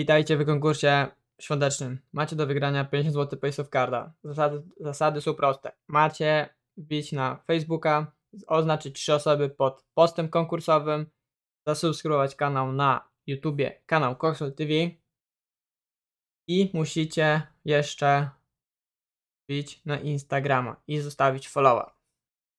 Witajcie w konkursie świątecznym. Macie do wygrania 50 zł Pace Carda. Zasady, zasady są proste. Macie wbić na Facebooka, oznaczyć trzy osoby pod postem konkursowym, zasubskrybować kanał na YouTubie, kanał Coxel TV i musicie jeszcze wbić na Instagrama i zostawić followa.